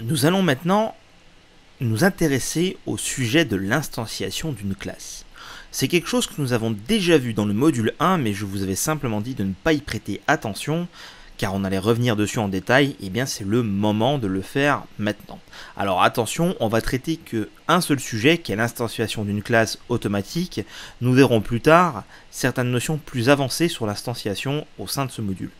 Nous allons maintenant nous intéresser au sujet de l'instanciation d'une classe. C'est quelque chose que nous avons déjà vu dans le module 1, mais je vous avais simplement dit de ne pas y prêter attention, car on allait revenir dessus en détail, et eh bien c'est le moment de le faire maintenant. Alors attention, on va traiter que un seul sujet, qui est l'instanciation d'une classe automatique. Nous verrons plus tard certaines notions plus avancées sur l'instanciation au sein de ce module.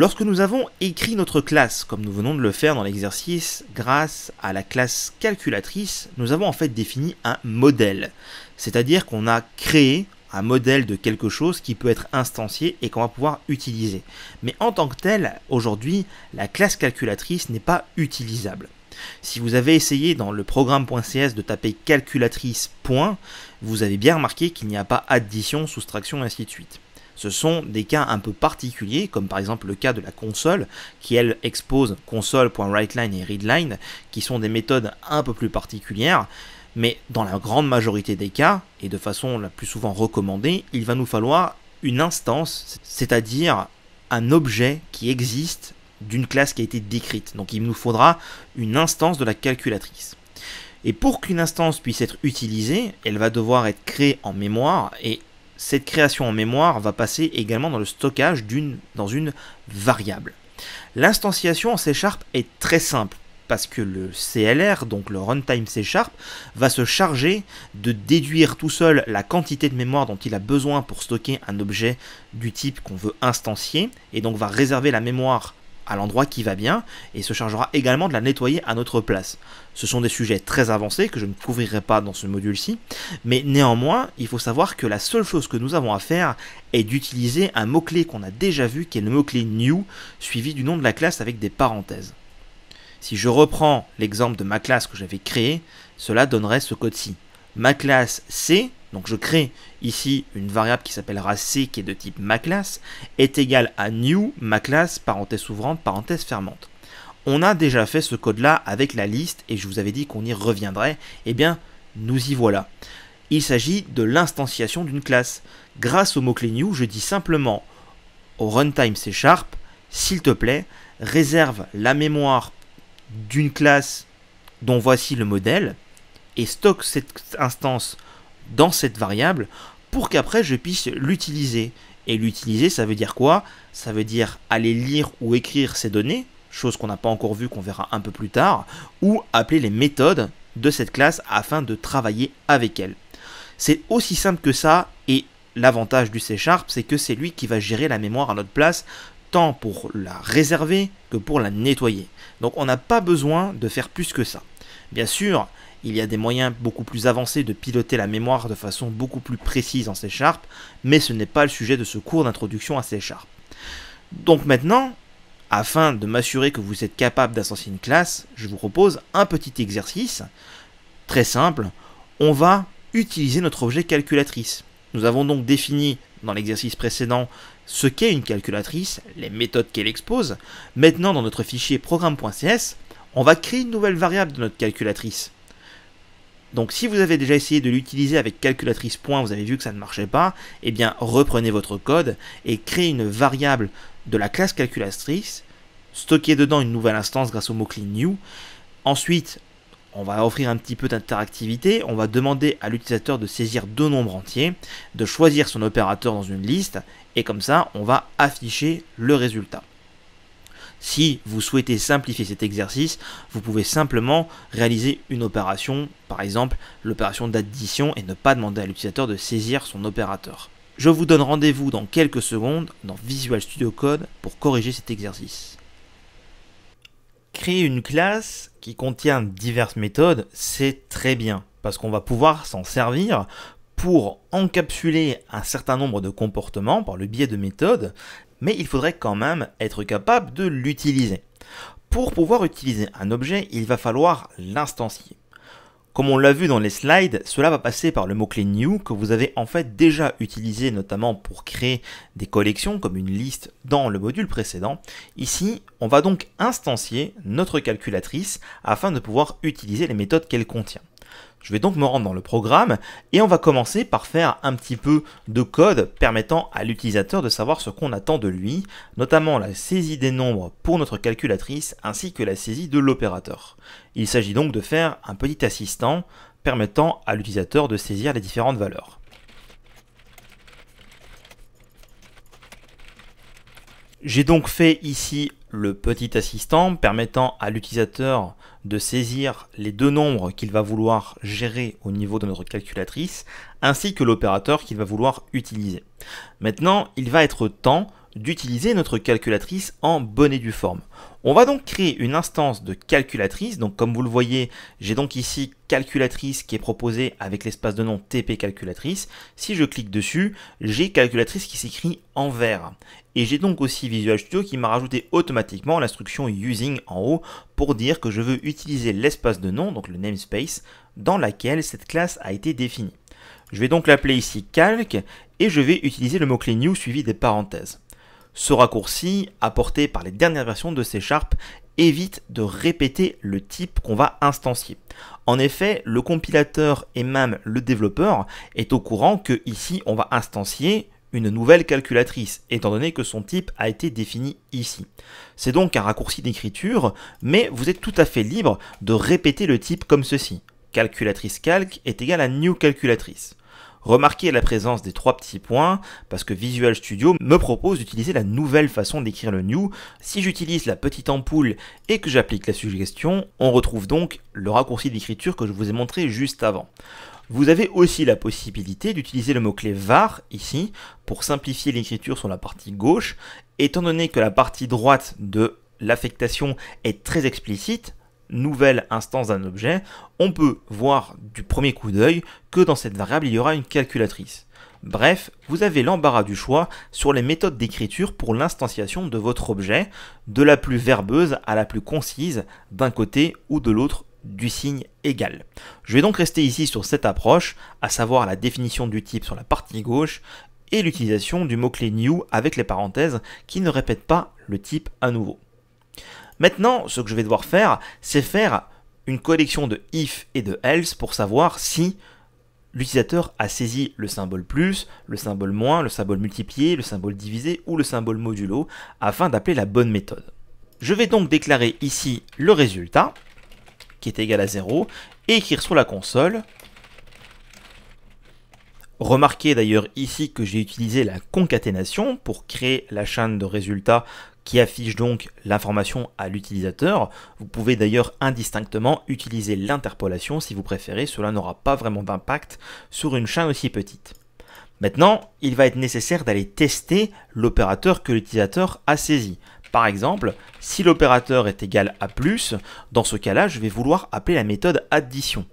Lorsque nous avons écrit notre classe, comme nous venons de le faire dans l'exercice, grâce à la classe calculatrice, nous avons en fait défini un modèle. C'est-à-dire qu'on a créé un modèle de quelque chose qui peut être instancié et qu'on va pouvoir utiliser. Mais en tant que tel, aujourd'hui, la classe calculatrice n'est pas utilisable. Si vous avez essayé dans le programme.cs de taper calculatrice vous avez bien remarqué qu'il n'y a pas addition, soustraction, et ainsi de suite. Ce sont des cas un peu particuliers, comme par exemple le cas de la console, qui elle expose console.writeline et readline, qui sont des méthodes un peu plus particulières. Mais dans la grande majorité des cas, et de façon la plus souvent recommandée, il va nous falloir une instance, c'est-à-dire un objet qui existe d'une classe qui a été décrite. Donc il nous faudra une instance de la calculatrice. Et pour qu'une instance puisse être utilisée, elle va devoir être créée en mémoire et cette création en mémoire va passer également dans le stockage d'une, dans une variable. L'instanciation en C Sharp est très simple parce que le CLR, donc le runtime C Sharp, va se charger de déduire tout seul la quantité de mémoire dont il a besoin pour stocker un objet du type qu'on veut instancier, et donc va réserver la mémoire à l'endroit qui va bien et se chargera également de la nettoyer à notre place. Ce sont des sujets très avancés que je ne couvrirai pas dans ce module-ci, mais néanmoins, il faut savoir que la seule chose que nous avons à faire est d'utiliser un mot-clé qu'on a déjà vu qui est le mot-clé new suivi du nom de la classe avec des parenthèses. Si je reprends l'exemple de ma classe que j'avais créé, cela donnerait ce code-ci. Ma classe C donc je crée ici une variable qui s'appellera C qui est de type ma classe, est égale à new ma classe, parenthèse ouvrante, parenthèse fermante. On a déjà fait ce code-là avec la liste et je vous avais dit qu'on y reviendrait. Eh bien, nous y voilà. Il s'agit de l'instanciation d'une classe. Grâce au mot-clé new, je dis simplement au runtime C Sharp, s'il te plaît, réserve la mémoire d'une classe dont voici le modèle et stocke cette instance dans cette variable pour qu'après je puisse l'utiliser. Et l'utiliser, ça veut dire quoi Ça veut dire aller lire ou écrire ces données, chose qu'on n'a pas encore vue, qu'on verra un peu plus tard, ou appeler les méthodes de cette classe afin de travailler avec elle. C'est aussi simple que ça, et l'avantage du C Sharp, c'est que c'est lui qui va gérer la mémoire à notre place, tant pour la réserver que pour la nettoyer. Donc on n'a pas besoin de faire plus que ça. Bien sûr, il y a des moyens beaucoup plus avancés de piloter la mémoire de façon beaucoup plus précise en C Sharp, mais ce n'est pas le sujet de ce cours d'introduction à C Sharp. Donc maintenant, afin de m'assurer que vous êtes capable d'associer une classe, je vous propose un petit exercice très simple. On va utiliser notre objet calculatrice. Nous avons donc défini dans l'exercice précédent ce qu'est une calculatrice, les méthodes qu'elle expose. Maintenant, dans notre fichier programme.cs, on va créer une nouvelle variable de notre calculatrice. Donc si vous avez déjà essayé de l'utiliser avec calculatrice point, vous avez vu que ça ne marchait pas, eh bien reprenez votre code et créez une variable de la classe calculatrice, stockez dedans une nouvelle instance grâce au mot-clé new. Ensuite, on va offrir un petit peu d'interactivité, on va demander à l'utilisateur de saisir deux nombres entiers, de choisir son opérateur dans une liste, et comme ça, on va afficher le résultat. Si vous souhaitez simplifier cet exercice, vous pouvez simplement réaliser une opération, par exemple l'opération d'addition, et ne pas demander à l'utilisateur de saisir son opérateur. Je vous donne rendez-vous dans quelques secondes dans Visual Studio Code pour corriger cet exercice. Créer une classe qui contient diverses méthodes, c'est très bien parce qu'on va pouvoir s'en servir pour encapsuler un certain nombre de comportements par le biais de méthodes, mais il faudrait quand même être capable de l'utiliser. Pour pouvoir utiliser un objet, il va falloir l'instancier. Comme on l'a vu dans les slides, cela va passer par le mot-clé new que vous avez en fait déjà utilisé notamment pour créer des collections comme une liste dans le module précédent. Ici, on va donc instancier notre calculatrice afin de pouvoir utiliser les méthodes qu'elle contient. Je vais donc me rendre dans le programme et on va commencer par faire un petit peu de code permettant à l'utilisateur de savoir ce qu'on attend de lui, notamment la saisie des nombres pour notre calculatrice ainsi que la saisie de l'opérateur. Il s'agit donc de faire un petit assistant permettant à l'utilisateur de saisir les différentes valeurs. J'ai donc fait ici le petit assistant permettant à l'utilisateur de saisir les deux nombres qu'il va vouloir gérer au niveau de notre calculatrice, ainsi que l'opérateur qu'il va vouloir utiliser. Maintenant, il va être temps d'utiliser notre calculatrice en bonne et due forme. On va donc créer une instance de calculatrice. Donc comme vous le voyez, j'ai donc ici calculatrice qui est proposée avec l'espace de nom TP calculatrice. Si je clique dessus, j'ai calculatrice qui s'écrit en vert. Et j'ai donc aussi Visual Studio qui m'a rajouté automatiquement l'instruction using en haut pour dire que je veux utiliser l'espace de nom, donc le namespace, dans laquelle cette classe a été définie. Je vais donc l'appeler ici calc et je vais utiliser le mot-clé new suivi des parenthèses. Ce raccourci, apporté par les dernières versions de C Sharp, évite de répéter le type qu'on va instancier. En effet, le compilateur et même le développeur est au courant que ici on va instancier une nouvelle calculatrice, étant donné que son type a été défini ici. C'est donc un raccourci d'écriture, mais vous êtes tout à fait libre de répéter le type comme ceci. Calculatrice calc est égal à new calculatrice. Remarquez la présence des trois petits points parce que Visual Studio me propose d'utiliser la nouvelle façon d'écrire le new. Si j'utilise la petite ampoule et que j'applique la suggestion, on retrouve donc le raccourci d'écriture que je vous ai montré juste avant. Vous avez aussi la possibilité d'utiliser le mot-clé var ici pour simplifier l'écriture sur la partie gauche. Étant donné que la partie droite de l'affectation est très explicite, nouvelle instance d'un objet, on peut voir du premier coup d'œil que dans cette variable il y aura une calculatrice. Bref, vous avez l'embarras du choix sur les méthodes d'écriture pour l'instanciation de votre objet, de la plus verbeuse à la plus concise, d'un côté ou de l'autre du signe égal. Je vais donc rester ici sur cette approche, à savoir la définition du type sur la partie gauche et l'utilisation du mot-clé new avec les parenthèses qui ne répètent pas le type à nouveau. Maintenant, ce que je vais devoir faire, c'est faire une collection de if et de else pour savoir si l'utilisateur a saisi le symbole plus, le symbole moins, le symbole multiplié, le symbole divisé ou le symbole modulo afin d'appeler la bonne méthode. Je vais donc déclarer ici le résultat qui est égal à 0 et écrire sur la console. Remarquez d'ailleurs ici que j'ai utilisé la concaténation pour créer la chaîne de résultats qui affiche donc l'information à l'utilisateur. Vous pouvez d'ailleurs indistinctement utiliser l'interpolation si vous préférez, cela n'aura pas vraiment d'impact sur une chaîne aussi petite. Maintenant, il va être nécessaire d'aller tester l'opérateur que l'utilisateur a saisi. Par exemple, si l'opérateur est égal à plus, dans ce cas-là, je vais vouloir appeler la méthode addition.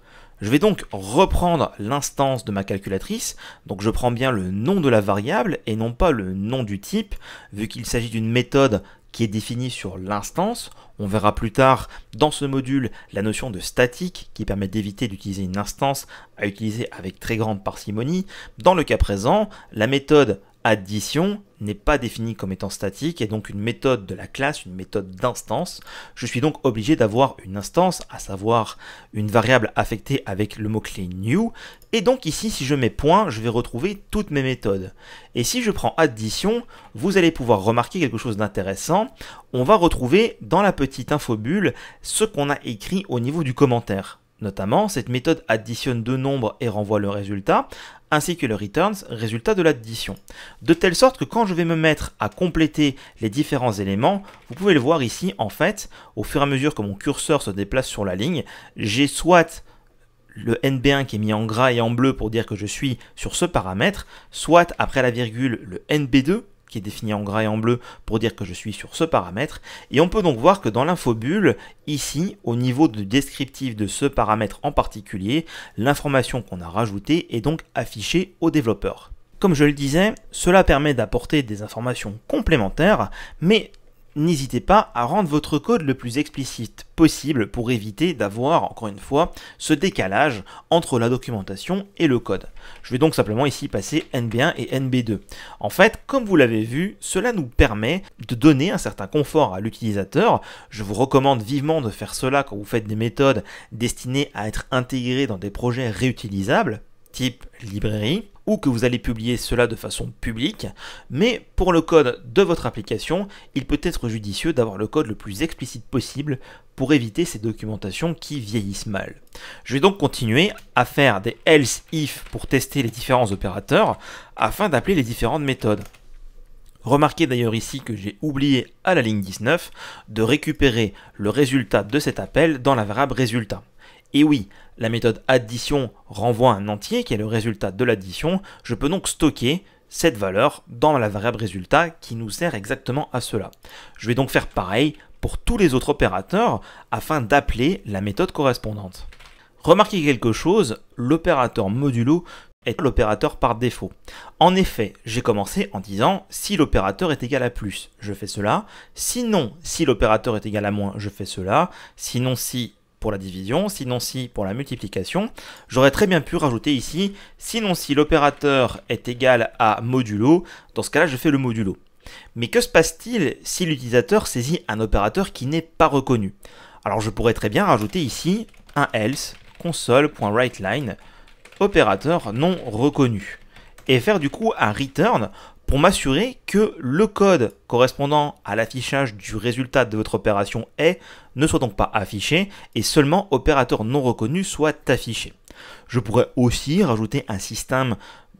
Je vais donc reprendre l'instance de ma calculatrice, donc je prends bien le nom de la variable et non pas le nom du type, vu qu'il s'agit d'une méthode qui est définie sur l'instance, on verra plus tard dans ce module la notion de statique qui permet d'éviter d'utiliser une instance à utiliser avec très grande parcimonie. Dans le cas présent, la méthode addition n'est pas définie comme étant statique et donc une méthode de la classe, une méthode d'instance. Je suis donc obligé d'avoir une instance, à savoir une variable affectée avec le mot-clé new. Et donc ici, si je mets point, je vais retrouver toutes mes méthodes. Et si je prends addition, vous allez pouvoir remarquer quelque chose d'intéressant. On va retrouver dans la petite infobule ce qu'on a écrit au niveau du commentaire. Notamment, cette méthode additionne deux nombres et renvoie le résultat, ainsi que le returns, résultat de l'addition. De telle sorte que quand je vais me mettre à compléter les différents éléments, vous pouvez le voir ici, en fait, au fur et à mesure que mon curseur se déplace sur la ligne, j'ai soit le NB1 qui est mis en gras et en bleu pour dire que je suis sur ce paramètre, soit après la virgule le NB2 qui est défini en gras et en bleu pour dire que je suis sur ce paramètre. Et on peut donc voir que dans l'infobulle, ici, au niveau du descriptif de ce paramètre en particulier, l'information qu'on a rajoutée est donc affichée au développeur. Comme je le disais, cela permet d'apporter des informations complémentaires, mais n'hésitez pas à rendre votre code le plus explicite possible pour éviter d'avoir, encore une fois, ce décalage entre la documentation et le code. Je vais donc simplement ici passer NB1 et NB2. En fait, comme vous l'avez vu, cela nous permet de donner un certain confort à l'utilisateur. Je vous recommande vivement de faire cela quand vous faites des méthodes destinées à être intégrées dans des projets réutilisables, type librairie ou que vous allez publier cela de façon publique, mais pour le code de votre application, il peut être judicieux d'avoir le code le plus explicite possible pour éviter ces documentations qui vieillissent mal. Je vais donc continuer à faire des else if pour tester les différents opérateurs afin d'appeler les différentes méthodes. Remarquez d'ailleurs ici que j'ai oublié à la ligne 19 de récupérer le résultat de cet appel dans la variable résultat. Et oui, la méthode addition renvoie un entier qui est le résultat de l'addition. Je peux donc stocker cette valeur dans la variable résultat qui nous sert exactement à cela. Je vais donc faire pareil pour tous les autres opérateurs afin d'appeler la méthode correspondante. Remarquez quelque chose, l'opérateur modulo est l'opérateur par défaut. En effet, j'ai commencé en disant si l'opérateur est égal à plus, je fais cela. Sinon, si l'opérateur est égal à moins, je fais cela. Sinon, si la division, sinon si pour la multiplication. J'aurais très bien pu rajouter ici, sinon si l'opérateur est égal à modulo, dans ce cas-là je fais le modulo. Mais que se passe-t-il si l'utilisateur saisit un opérateur qui n'est pas reconnu Alors je pourrais très bien rajouter ici un else console.writeLine opérateur non reconnu et faire du coup un return pour m'assurer que le code correspondant à l'affichage du résultat de votre opération est ne soit donc pas affiché et seulement opérateur non reconnu soit affiché. Je pourrais aussi rajouter un système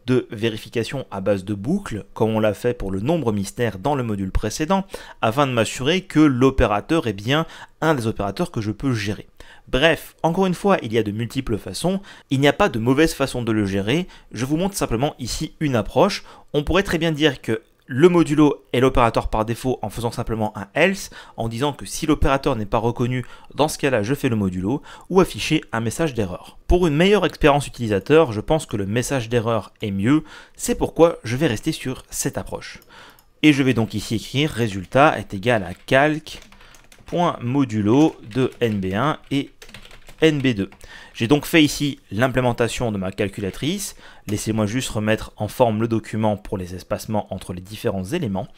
de vérification à base de boucles, comme on l'a fait pour le nombre mystère dans le module précédent, afin de m'assurer que l'opérateur est bien un des opérateurs que je peux gérer. Bref, encore une fois, il y a de multiples façons, il n'y a pas de mauvaise façon de le gérer, je vous montre simplement ici une approche, on pourrait très bien dire que le modulo est l'opérateur par défaut en faisant simplement un else, en disant que si l'opérateur n'est pas reconnu, dans ce cas-là je fais le modulo, ou afficher un message d'erreur. Pour une meilleure expérience utilisateur, je pense que le message d'erreur est mieux, c'est pourquoi je vais rester sur cette approche. Et je vais donc ici écrire résultat est égal à calque.modulo de nb1 et NB2. J'ai donc fait ici l'implémentation de ma calculatrice. Laissez-moi juste remettre en forme le document pour les espacements entre les différents éléments.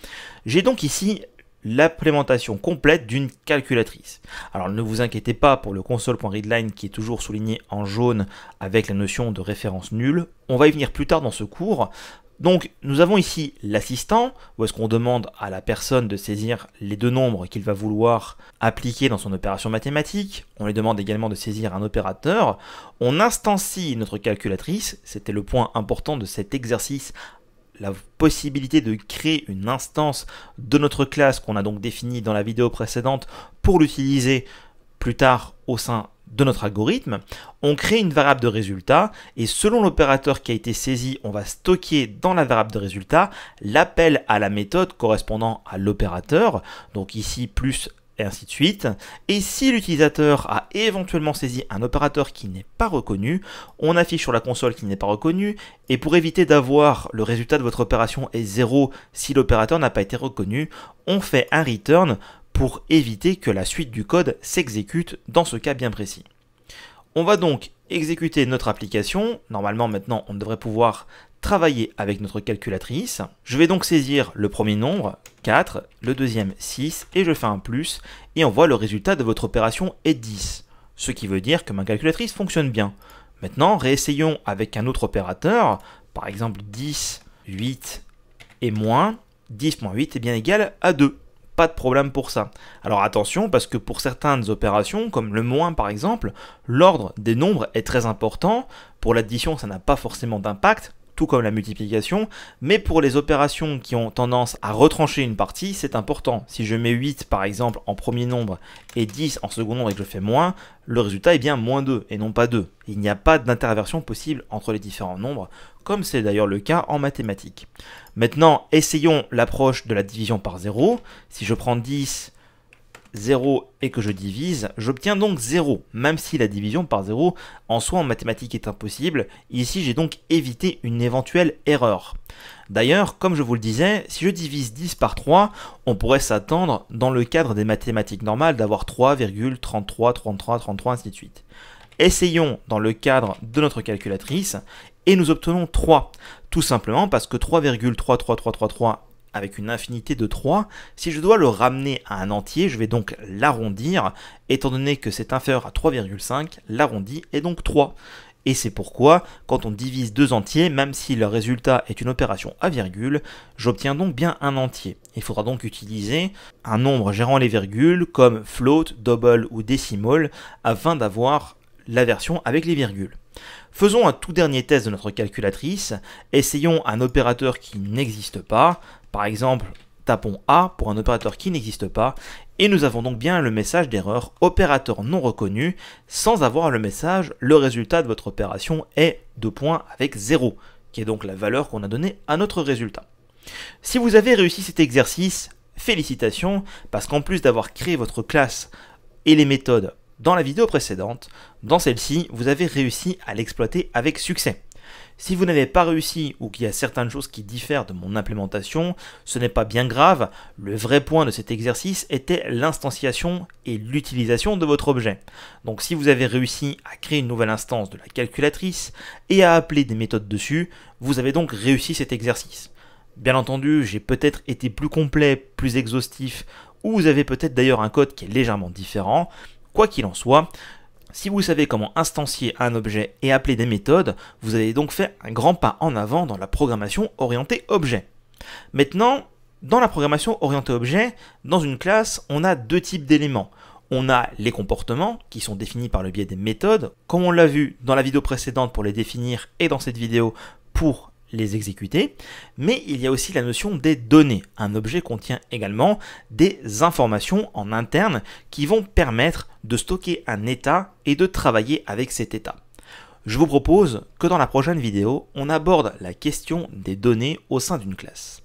J'ai donc ici l'implémentation complète d'une calculatrice. Alors ne vous inquiétez pas pour le console.readline qui est toujours souligné en jaune avec la notion de référence nulle. On va y venir plus tard dans ce cours donc nous avons ici l'assistant, où est-ce qu'on demande à la personne de saisir les deux nombres qu'il va vouloir appliquer dans son opération mathématique, on lui demande également de saisir un opérateur, on instancie notre calculatrice, c'était le point important de cet exercice la possibilité de créer une instance de notre classe qu'on a donc définie dans la vidéo précédente pour l'utiliser plus tard au sein de notre algorithme, on crée une variable de résultat et selon l'opérateur qui a été saisi, on va stocker dans la variable de résultat l'appel à la méthode correspondant à l'opérateur, donc ici plus et ainsi de suite. Et si l'utilisateur a éventuellement saisi un opérateur qui n'est pas reconnu, on affiche sur la console qu'il n'est pas reconnu, et pour éviter d'avoir le résultat de votre opération est 0 si l'opérateur n'a pas été reconnu, on fait un return pour éviter que la suite du code s'exécute dans ce cas bien précis. On va donc exécuter notre application. Normalement maintenant on devrait pouvoir travailler avec notre calculatrice. Je vais donc saisir le premier nombre, 4, le deuxième 6, et je fais un plus, et on voit le résultat de votre opération est 10. Ce qui veut dire que ma calculatrice fonctionne bien. Maintenant, réessayons avec un autre opérateur, par exemple 10, 8 et moins, 8 est bien égal à 2 pas de problème pour ça. Alors attention, parce que pour certaines opérations, comme le moins par exemple, l'ordre des nombres est très important. Pour l'addition, ça n'a pas forcément d'impact tout comme la multiplication, mais pour les opérations qui ont tendance à retrancher une partie, c'est important. Si je mets 8 par exemple en premier nombre et 10 en second nombre et que je fais moins, le résultat est bien moins 2 et non pas 2. Il n'y a pas d'interversion possible entre les différents nombres, comme c'est d'ailleurs le cas en mathématiques. Maintenant, essayons l'approche de la division par 0. Si je prends 10 0 et que je divise, j'obtiens donc 0, même si la division par 0 en soi en mathématiques est impossible, ici j'ai donc évité une éventuelle erreur. D'ailleurs, comme je vous le disais, si je divise 10 par 3, on pourrait s'attendre, dans le cadre des mathématiques normales, d'avoir 3,33, 33, 33, ainsi de suite. Essayons dans le cadre de notre calculatrice et nous obtenons 3, tout simplement parce que 3,33333 avec une infinité de 3. Si je dois le ramener à un entier, je vais donc l'arrondir, étant donné que c'est inférieur à 3,5, l'arrondi est donc 3. Et c'est pourquoi, quand on divise deux entiers, même si le résultat est une opération à virgule, j'obtiens donc bien un entier. Il faudra donc utiliser un nombre gérant les virgules comme float, double ou décimal afin d'avoir la version avec les virgules. Faisons un tout dernier test de notre calculatrice, essayons un opérateur qui n'existe pas, par exemple tapons A pour un opérateur qui n'existe pas, et nous avons donc bien le message d'erreur opérateur non reconnu, sans avoir le message le résultat de votre opération est de points avec 0, qui est donc la valeur qu'on a donnée à notre résultat. Si vous avez réussi cet exercice, félicitations, parce qu'en plus d'avoir créé votre classe et les méthodes dans la vidéo précédente, dans celle-ci, vous avez réussi à l'exploiter avec succès. Si vous n'avez pas réussi ou qu'il y a certaines choses qui diffèrent de mon implémentation, ce n'est pas bien grave, le vrai point de cet exercice était l'instanciation et l'utilisation de votre objet. Donc si vous avez réussi à créer une nouvelle instance de la calculatrice et à appeler des méthodes dessus, vous avez donc réussi cet exercice. Bien entendu, j'ai peut-être été plus complet, plus exhaustif, ou vous avez peut-être d'ailleurs un code qui est légèrement différent, Quoi qu'il en soit, si vous savez comment instancier un objet et appeler des méthodes, vous avez donc fait un grand pas en avant dans la programmation orientée objet. Maintenant, dans la programmation orientée objet, dans une classe, on a deux types d'éléments. On a les comportements, qui sont définis par le biais des méthodes, comme on l'a vu dans la vidéo précédente pour les définir et dans cette vidéo pour les exécuter, mais il y a aussi la notion des données. Un objet contient également des informations en interne qui vont permettre de stocker un état et de travailler avec cet état. Je vous propose que dans la prochaine vidéo, on aborde la question des données au sein d'une classe.